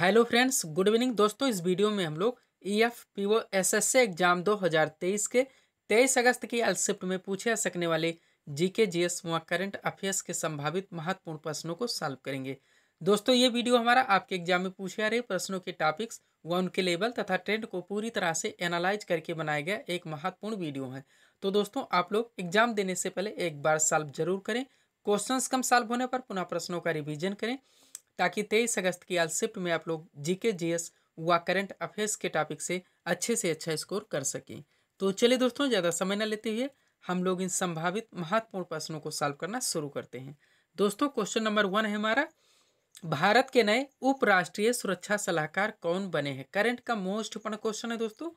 hello friends good evening दोस्तों इस video में हम लोग E F P O S S C exam दो हज़ार तेईस के तेईस अगस्त की एल शिफ्ट में पूछे जा सकने वाले जी के जी एस व करंट अफेयर्स के संभावित महत्वपूर्ण प्रश्नों को सॉल्व करेंगे दोस्तों ये वीडियो हमारा आपके एग्जाम में पूछे जा रहे प्रश्नों के टॉपिक्स व उनके लेवल तथा ट्रेंड को पूरी तरह से एनालाइज करके बनाया गया एक महत्वपूर्ण वीडियो है तो दोस्तों आप लोग एग्जाम देने से पहले एक बार सॉल्व जरूर करें क्वेश्चंस कम सॉल्व होने पर पुनः प्रश्नों का रिवीजन करें ताकि तेईस अगस्त की आज में आप लोग जीके जीएस व करंट अफेयर्स के टॉपिक से अच्छे से अच्छा स्कोर कर सकें तो चलिए दोस्तों ज़्यादा समय न लेते हुए हम लोग इन संभावित महत्वपूर्ण प्रश्नों को सॉल्व करना शुरू करते हैं दोस्तों क्वेश्चन नंबर वन है हमारा भारत के नए उपराष्ट्रीय सुरक्षा सलाहकार कौन बने हैं करंट का मोस्ट इंपॉर्टेंट क्वेश्चन है दोस्तों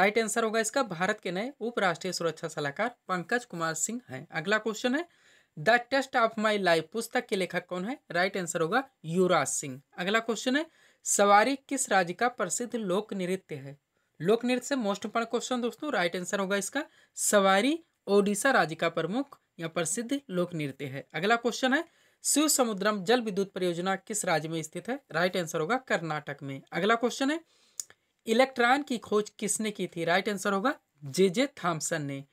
राइट आंसर होगा इसका भारत के नए उपराष्ट्रीय सुरक्षा सलाहकार पंकज कुमार सिंह हैं अगला क्वेश्चन है the test of my life पुस्तक के लेखक कौन है राइट आंसर होगा युवराज सिंह अगला क्वेश्चन है सवारी किस राज्य का प्रसिद्ध लोक नृत्य है लोक नृत्य से मोस्ट इंपॉर्टेंट क्वेश्चन दोस्तों राइट आंसर होगा इसका सवारी ओडिशा राज्य का प्रमुख या प्रसिद्ध लोक नृत्य है अगला क्वेश्चन है शिव समुद्रम जल विद्युत परियोजना किस राज्य में स्थित है राइट आंसर होगा कर्नाटक में अगला क्वेश्चन है इलेक्ट्रॉन की खोज किसने की थी राइट आंसर होगा जे जे थॉम्सन ने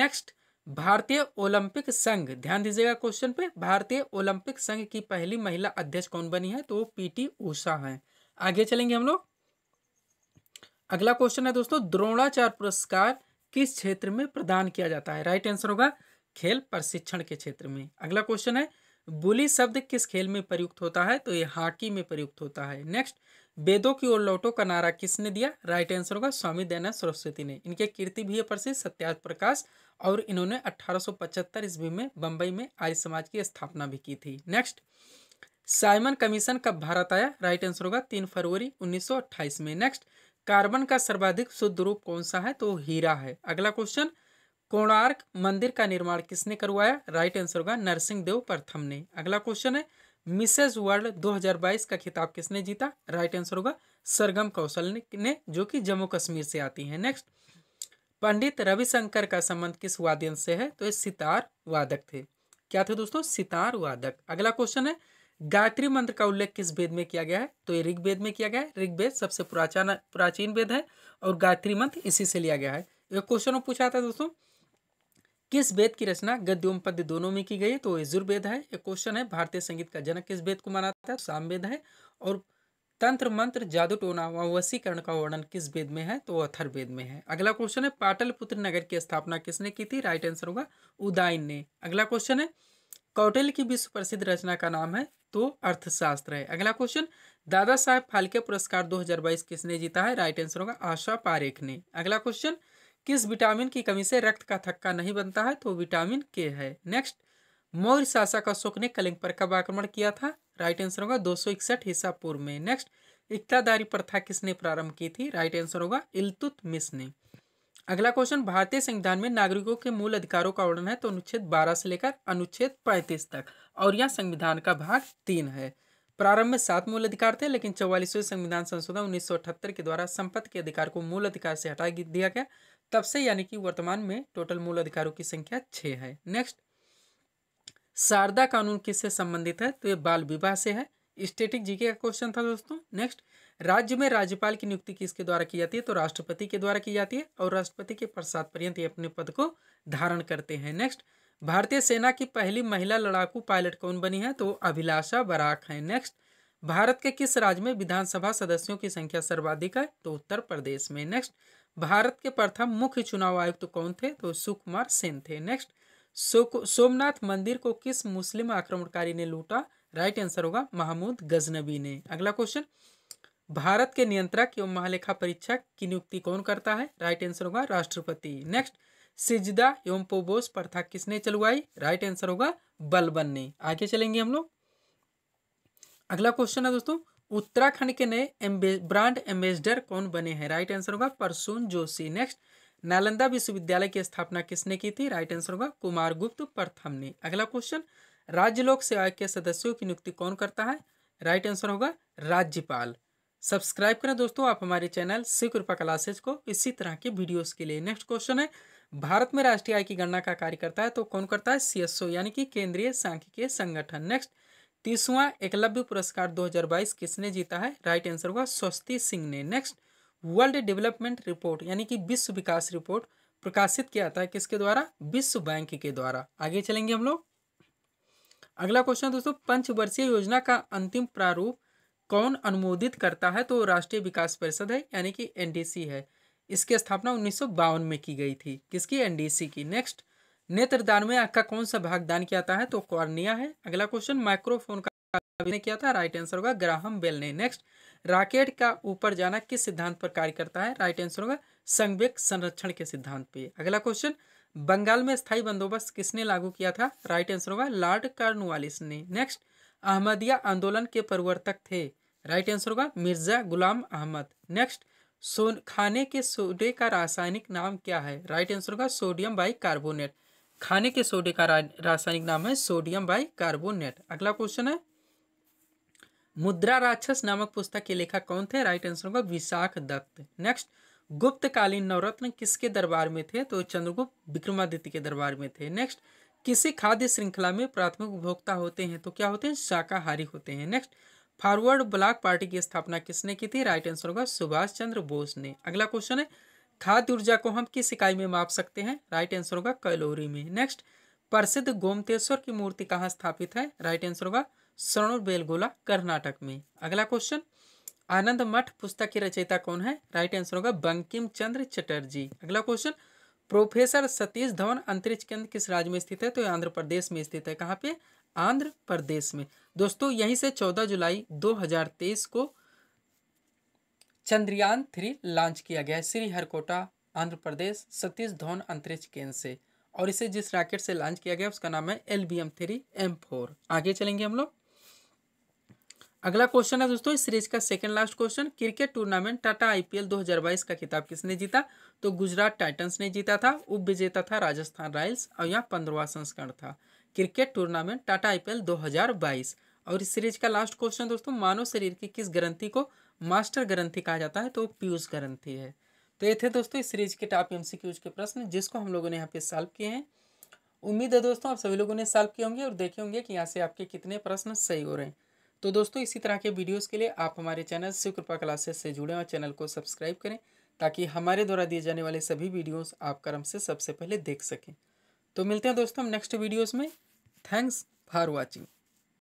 नेक्स्ट भारतीय ओलंपिक संघ ध्यान दीजिएगा क्वेश्चन पे भारतीय ओलंपिक संघ की पहली महिला अध्यक्ष कौन बनी है तो वो पीटी उषा हैं आगे चलेंगे हम लोग अगला क्वेश्चन है दोस्तों द्रोणाचार्य पुरस्कार किस क्षेत्र में प्रदान किया जाता है राइट आंसर होगा खेल प्रशिक्षण के क्षेत्र में अगला क्वेश्चन है बुली शब्द किस खेल में प्रयुक्त होता है तो ये हॉकी में प्रयुक्त होता है नेक्स्ट वेदों की ओर लौटो का नारा किसने दिया राइट आंसर होगा स्वामी दयानंद सरस्वती ने इनके कीर्ति भी है प्रसिद्ध सत्यार्थ प्रकाश और इन्होंने 1875 ईस्वी में बंबई में आर्य समाज की स्थापना भी की थी नेक्स्ट साइमन कमीशन कब भारत आया राइट आंसर होगा तीन फरवरी 1928 में नेक्स्ट कार्बन का सर्वाधिक शुद्ध रूप कौन सा है तो हीरा है अगला क्वेश्चन कोणार्क मंदिर का निर्माण किसने करवाया राइट आंसर होगा नरसिंह देव प्रथम ने अगला क्वेश्चन है मिसेज वर्ल्ड 2022 का खिताब किसने जीता राइट आंसर होगा सरगम कौशल ने जो कि जम्मू कश्मीर से आती हैं नेक्स्ट पंडित रविशंकर का संबंध किस वाद्यंत्र से है तो ये सितार वादक थे क्या थे दोस्तों सितार वादक अगला क्वेश्चन है गायत्री मंत्र का उल्लेख किस वेद में किया गया है तो ये ऋग्वेद में किया गया है ऋग्वेद सबसे पुराचान प्राचीन वेद है और गायत्री मंत्र इसी से लिया गया है एक क्वेश्चन पूछा था दोस्तों किस वेद की रचना गद्यम पद्य दोनों में की गई है तो यजुर्वेद है एक क्वेश्चन है भारतीय संगीत का जनक किस वेद को माना जाता है तो सामवेद है और तंत्र मंत्र जादू टोना व वसीकरण का वर्णन किस वेद में है तो अथर्वेद में है अगला क्वेश्चन है पाटलपुत्र नगर की स्थापना किसने की थी राइट आंसर होगा उदायन ने अगला क्वेश्चन है कौटिल की विश्व प्रसिद्ध रचना का नाम है तो अर्थशास्त्र है अगला क्वेश्चन दादा साहेब फाल्के पुरस्कार 2022 किसने जीता है राइट आंसर होगा आशा पारेख ने अगला क्वेश्चन किस विटामिन की कमी से रक्त का थक्का नहीं बनता है तो विटामिन के है नेक्स्ट मौर्य शासक अशोक ने कलिंग पर कब आक्रमण किया था राइट आंसर होगा दो सौ इकसठ हिस्सा पूर्व में नेक्स्ट इकतादारी प्रथा किसने प्रारंभ की थी राइट आंसर होगा मिस ने अगला क्वेश्चन भारतीय संविधान में नागरिकों के मूल अधिकारों का वर्णन है तो अनुच्छेद 12 से लेकर अनुच्छेद 35 तक और यह संविधान का भाग तीन है प्रारंभ में सात मूल अधिकार थे लेकिन चौवालीसवें संविधान संशोधन उन्नीस के द्वारा संपत्ति के अधिकार को मूल अधिकार से हटा दिया गया तब से यानी कि वर्तमान में टोटल मूल अधिकारों की संख्या छः है नेक्स्ट शारदा कानून किससे संबंधित है तो ये बाल विवाह से है स्टेटिक जीके का क्वेश्चन था दोस्तों नेक्स्ट राज्य में राज्यपाल की नियुक्ति किसके द्वारा की जाती है तो राष्ट्रपति के द्वारा की जाती है और राष्ट्रपति के पश्चात पर्यंत ये अपने पद को धारण करते हैं नेक्स्ट भारतीय सेना की पहली महिला लड़ाकू पायलट कौन बनी है तो अभिलाषा बराक है नेक्स्ट भारत के किस राज्य में विधानसभा सदस्यों की संख्या सर्वाधिक है तो उत्तर प्रदेश में नेक्स्ट भारत के प्रथम मुख्य चुनाव आयुक्त तो कौन थे तो सुकुमार सेन थे नेक्स्ट सोमनाथ मंदिर को किस मुस्लिम आक्रमणकारी ने लूटा राइट आंसर होगा महमूद गजनबी ने अगला क्वेश्चन भारत के नियंत्रक एवं महालेखा परीक्षक की नियुक्ति कौन करता है राइट आंसर होगा राष्ट्रपति नेक्स्ट सिजदा एवं पोबोस प्रथा किसने चलवाई राइट आंसर होगा बलबन ने आगे चलेंगे हम लोग अगला क्वेश्चन है दोस्तों उत्तराखंड के नए एम्बे, ब्रांड एम्बेसडर कौन बने हैं राइट आंसर होगा परसून जोशी नेक्स्ट नालंदा विश्वविद्यालय की स्थापना किसने की थी राइट आंसर होगा कुमार गुप्त प्रथम ने अगला क्वेश्चन राज्य लोक सेवा के सदस्यों की नियुक्ति कौन करता है राइट आंसर होगा राज्यपाल सब्सक्राइब करें दोस्तों आप हमारे चैनल सिख रूपा क्लासेज को इसी तरह के वीडियोस के लिए नेक्स्ट क्वेश्चन है भारत में राष्ट्रीय आय की गणना का कार्य करता है तो कौन करता है सीएसओ यानी कि केंद्रीय सांख्यिकीय संगठन नेक्स्ट तीसवां एकलव्य पुरस्कार 2022 किसने जीता है राइट आंसर होगा स्वस्ति सिंह ने नेक्स्ट वर्ल्ड डेवलपमेंट रिपोर्ट यानी कि विश्व विकास रिपोर्ट प्रकाशित किया था किसके द्वारा विश्व बैंक के द्वारा आगे चलेंगे हम लोग अगला क्वेश्चन दोस्तों पंचवर्षीय योजना का अंतिम प्रारूप कौन अनुमोदित करता है तो राष्ट्रीय विकास परिषद है यानी कि एनडीसी है इसकी स्थापना उन्नीस में की गई थी किसकी एनडीसी की नेक्स्ट नेत्रदान में आपका कौन सा भाग दान किया जाता है तो कॉर्निया है अगला क्वेश्चन माइक्रोफोन का किया था राइट आंसर होगा ग्राहम बेल ने नेक्स्ट राकेट का ऊपर जाना किस सिद्धांत पर कार्य करता है राइट आंसर होगा संवेक संरक्षण के सिद्धांत पे अगला क्वेश्चन बंगाल में स्थायी बंदोबस्त किसने लागू किया था राइट आंसर होगा लॉर्ड कार्नवालिस ने नेक्स्ट अहमदिया आंदोलन के प्रवर्तक थे राइट आंसर होगा मिर्जा गुलाम अहमद नेक्स्ट सोन खाने के सोडे का रासायनिक नाम क्या है राइट आंसर होगा सोडियम बाई कार्बोनेट खाने के सोडे का रासायनिक नाम है सोडियम बाई कार्बोनेट अगला क्वेश्चन है मुद्रा राक्षस नामक पुस्तक के लेखक कौन थे राइट आंसर होगा विशाख दत्त नेक्स्ट गुप्तकालीन नवरत्न किसके दरबार में थे तो चंद्रगुप्त विक्रमादित्य के दरबार में थे नेक्स्ट किसी खाद्य श्रृंखला में प्राथमिक उपभोक्ता होते हैं तो क्या होते हैं शाकाहारी होते हैं नेक्स्ट फॉरवर्ड ब्लॉक पार्टी की स्थापना किसने की थी राइट आंसर होगा सुभाष चंद्र बोस ने अगला क्वेश्चन है खाद्य ऊर्जा को हम किस इकाई में माप सकते हैं राइट आंसर होगा कैलोरी में नेक्स्ट प्रसिद्ध गोमतेश्वर की मूर्ति कहाँ स्थापित है राइट आंसर होगा सरणुर बेलगोला कर्नाटक में अगला क्वेश्चन आनंद मठ पुस्तक की रचयिता कौन है राइट आंसर होगा बंकिम चंद्र चटर्जी अगला क्वेश्चन प्रोफेसर सतीश धवन अंतरिक्ष केंद्र किस राज्य में स्थित है तो आंध्र प्रदेश में स्थित है कहाँ पे आंध्र प्रदेश में दोस्तों यहीं से 14 जुलाई 2023 को चंद्रयान थ्री लॉन्च किया गया है श्रीहरकोटा आंध्र प्रदेश सतीश धवन अंतरिक्ष केंद्र से और इसे जिस रैकेट से लॉन्च किया गया उसका नाम है L B M three M four आगे चलेंगे हम लोग अगला क्वेश्चन है दोस्तों इस सीरीज का second last question cricket tournament Tata IPL 2022 का खिताब किसने जीता तो गुजरात टाइटंस ने जीता था उप विजेता था राजस्थान रॉयल्स और यहाँ पंद्रवा संस्करण था क्रिकेट टूर्नामेंट टाटा आईपीएल 2022 और इस सीरीज का लास्ट क्वेश्चन दोस्तों मानव शरीर की किस ग्रंथि को मास्टर ग्रंथी कहा जाता है तो पीयूष ग्रंथी है तो ये थे दोस्तों इस सीरीज के टॉप एम के प्रश्न जिसको हम लोगों ने यहाँ पे सॉल्व किए हैं उम्मीद है दोस्तों आप सभी लोगों ने सॉल्व किए होंगे और देखे होंगे कि यहाँ से आपके कितने प्रश्न सही हो रहे हैं तो दोस्तों इसी तरह के वीडियोस के लिए आप हमारे चैनल शिव कृपा क्लासेस से जुड़े और चैनल को सब्सक्राइब करें ताकि हमारे द्वारा दिए जाने वाले सभी वीडियोस आप क्रम से सबसे पहले देख सकें तो मिलते हैं दोस्तों हम नेक्स्ट वीडियोस में थैंक्स फॉर वॉचिंग